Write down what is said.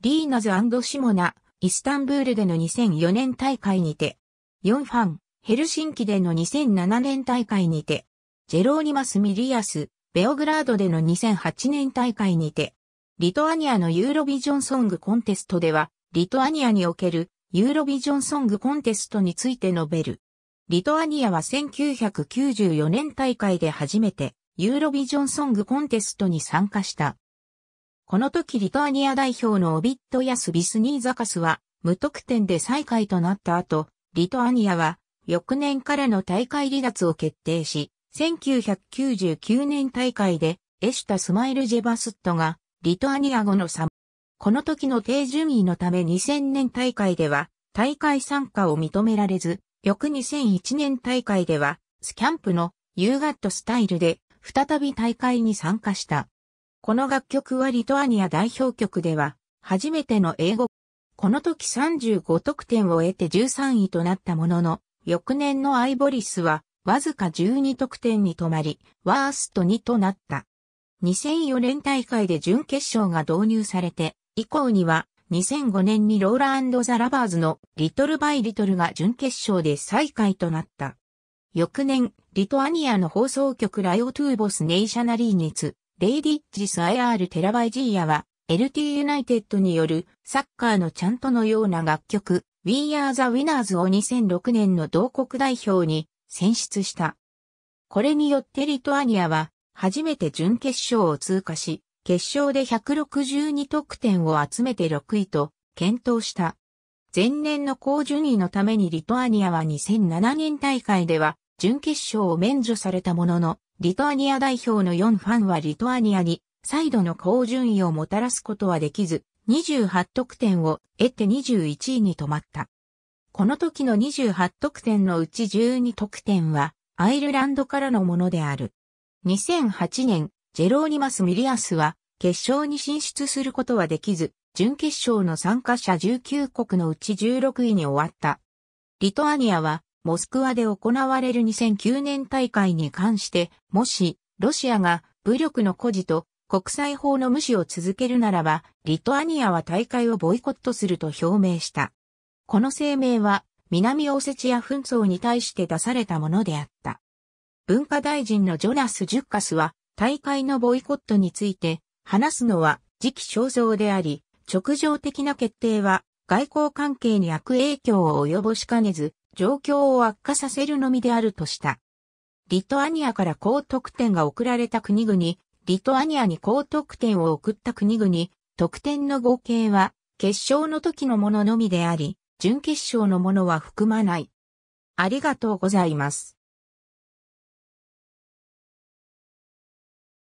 リーナズシモナ、イスタンブールでの2004年大会にて、4ファン、ヘルシンキでの2007年大会にて、ジェローニマス・ミリアス、ベオグラードでの2008年大会にて、リトアニアのユーロビジョンソングコンテストでは、リトアニアにおけるユーロビジョンソングコンテストについて述べる。リトアニアは1994年大会で初めてユーロビジョンソングコンテストに参加した。この時リトアニア代表のオビットヤス・ビスニーザカスは無得点で最下位となった後、リトアニアは翌年からの大会離脱を決定し、1999年大会でエシュタ・スマイル・ジェバスットがリトアニア語のム。この時の低順位のため2000年大会では大会参加を認められず、翌2001年大会ではスキャンプのユーガットスタイルで再び大会に参加した。この楽曲はリトアニア代表曲では、初めての英語。この時35得点を得て13位となったものの、翌年のアイボリスは、わずか12得点に止まり、ワースト2となった。2004年大会で準決勝が導入されて、以降には、2005年にローラザ・ラバーズのリトル・バイ・リトルが準決勝で最下位となった。翌年、リトアニアの放送局ライオ・トゥーボス・ネイシャナリーニツレイディッジス IR テラバイジーヤは、LT ユナイテッドによるサッカーのちゃんとのような楽曲 We Are the Winners を2006年の同国代表に選出した。これによってリトアニアは初めて準決勝を通過し、決勝で162得点を集めて6位と検討した。前年の高順位のためにリトアニアは2007年大会では準決勝を免除されたものの、リトアニア代表の4ファンはリトアニアに再度の好順位をもたらすことはできず、28得点を得て21位に止まった。この時の28得点のうち12得点はアイルランドからのものである。2008年、ジェローニマス・ミリアスは決勝に進出することはできず、準決勝の参加者19国のうち16位に終わった。リトアニアはモスクワで行われる2009年大会に関して、もし、ロシアが武力の誇示と国際法の無視を続けるならば、リトアニアは大会をボイコットすると表明した。この声明は、南オセチア紛争に対して出されたものであった。文化大臣のジョナス・ジュッカスは、大会のボイコットについて、話すのは時期尚早であり、直情的な決定は外交関係に悪影響を及ぼしかねず、状況を悪化させるのみであるとした。リトアニアから高得点が送られた国々、リトアニアに高得点を送った国々、得点の合計は、決勝の時のもののみであり、準決勝のものは含まない。ありがとうございます。